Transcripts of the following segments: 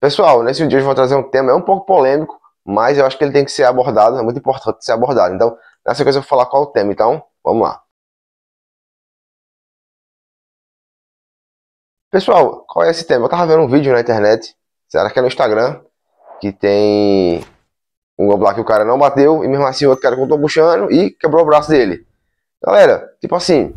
Pessoal, nesse vídeo eu vou trazer um tema, é um pouco polêmico, mas eu acho que ele tem que ser abordado, é muito importante ser abordado. Então, nessa coisa eu vou falar qual é o tema, então vamos lá. Pessoal, qual é esse tema? Eu tava vendo um vídeo na internet, será que é no Instagram, que tem um gol que o cara não bateu e mesmo assim o outro cara contou puxando e quebrou o braço dele. Galera, tipo assim,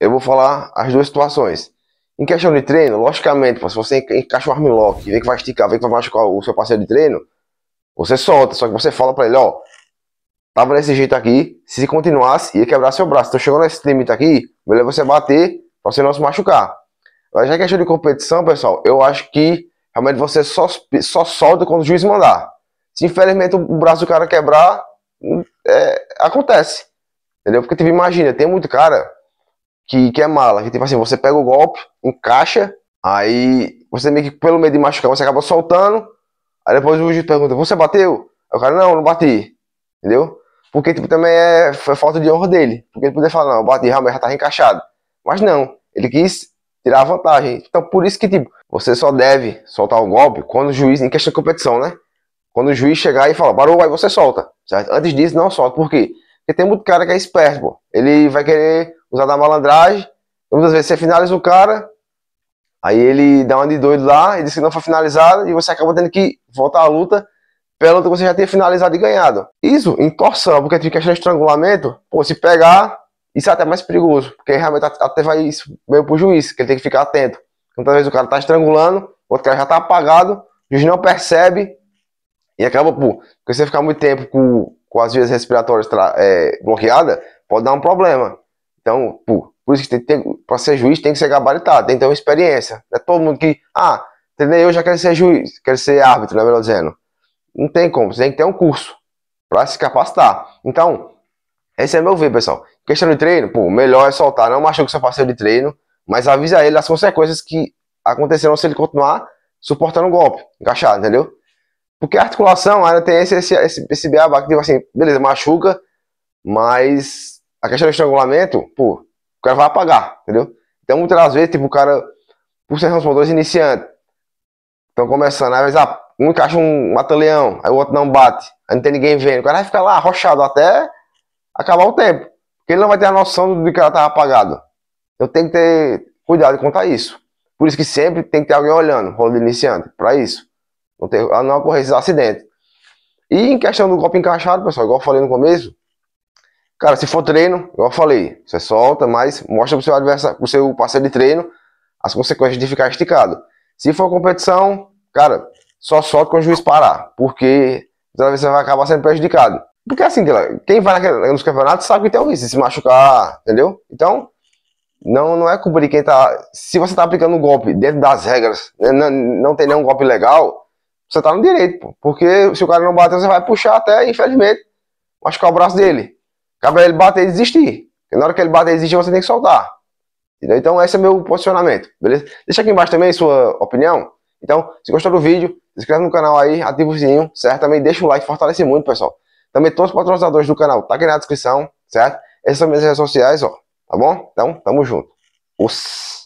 eu vou falar as duas situações. Em questão de treino, logicamente, se você encaixa um armlock, vê que vai esticar, vê que vai machucar o seu parceiro de treino, você solta, só que você fala para ele, ó, tava desse jeito aqui, se continuasse, ia quebrar seu braço. Então chegou nesse limite aqui, melhor você bater pra você não se machucar. Mas já questão de competição, pessoal, eu acho que realmente você só, só solta quando o juiz mandar. Se infelizmente o braço do cara quebrar, hum, é, acontece. Entendeu? Porque, tipo, imagina, tem muito cara que, que é mala. Que tipo assim, você pega o golpe, encaixa, aí você meio que pelo medo de machucar, você acaba soltando. Aí depois o juiz pergunta, você bateu? Aí o cara, não, não bati. Entendeu? Porque tipo, também é, é falta de honra dele. Porque ele poderia falar, não, eu bati, realmente já tá encaixado. Mas não, ele quis tirar a vantagem. Então por isso que tipo, você só deve soltar o golpe quando o juiz, em questão de competição, né? Quando o juiz chegar e falar, parou, aí você solta. Certo? Antes disso, não solta. Por quê? Porque tem muito cara que é esperto, pô. Ele vai querer usar da malandragem. Muitas vezes você finaliza o cara, aí ele dá uma de doido lá e diz que não foi finalizado e você acaba tendo que voltar à luta pela luta que você já tinha finalizado e ganhado. Isso em torção, porque tem questão de estrangulamento, pô, se pegar, isso é até mais perigoso, porque realmente até vai isso meio pro juiz, que ele tem que ficar atento. Muitas vezes o cara tá estrangulando, o outro cara já tá apagado, o juiz não percebe e acaba, pô, porque você ficar muito tempo com, com as vias respiratórias é, eh, bloqueadas, pode dar um problema. Então, por, por isso que tem, tem para ser juiz tem que ser gabaritado, tem que ter uma experiência. Não é todo mundo que, ah, treinei eu já quero ser juiz, quero ser árbitro, né, melhor dizendo. Não tem como, você tem que ter um curso para se capacitar. Então, esse é meu ver, pessoal. Questão de treino, pô, melhor é soltar, não machuca seu parceiro de treino, mas avisa ele as consequências que acontecerão se ele continuar suportando o golpe, encaixado, entendeu? Porque a articulação ainda tem esse, esse, esse, esse beabá que, tipo assim, beleza, machuca, mas a questão do estrangulamento, pô, o cara vai apagar, entendeu? Então muitas vezes, tipo, o cara, por ser responsável iniciantes, estão começando, às vezes, ah, um encaixa um mata-leão, aí o outro não bate, aí não tem ninguém vendo, o cara vai ficar lá arrochado até acabar o tempo, porque ele não vai ter a noção do que cara tá apagado. Eu tenho que ter cuidado quanto contar isso. Por isso que sempre tem que ter alguém olhando, rolo de iniciante, para isso. Não, ter, não ocorrer esses acidentes. E em questão do golpe encaixado, pessoal, igual eu falei no começo, Cara, se for treino, eu falei, você solta, mas mostra pro seu adversário, pro seu parceiro de treino, as consequências de ficar esticado. Se for competição, cara, só solta quando o juiz parar, porque talvez você vai acabar sendo prejudicado. Porque assim, quem vai nos campeonatos sabe que tem o risco de se machucar, entendeu? Então, não, não é cobrir quem tá. Se você tá aplicando um golpe dentro das regras, né, não, não tem nenhum golpe legal, você tá no direito, pô. Porque se o cara não bater, você vai puxar até, infelizmente, machucar o braço dele. Cabe ele bater, desistir. Porque na hora que ele bater, desistir, você tem que soltar. Entendeu? Então, esse é meu posicionamento, beleza? Deixa aqui embaixo também sua opinião. Então, se gostou do vídeo, se inscreve no canal aí, ativa o sininho, certo? Também deixa o like, fortalece muito, pessoal. Também todos os patrocinadores do canal, tá aqui na descrição, certo? Essas são minhas redes sociais, ó. Tá bom? Então, tamo junto. Uss.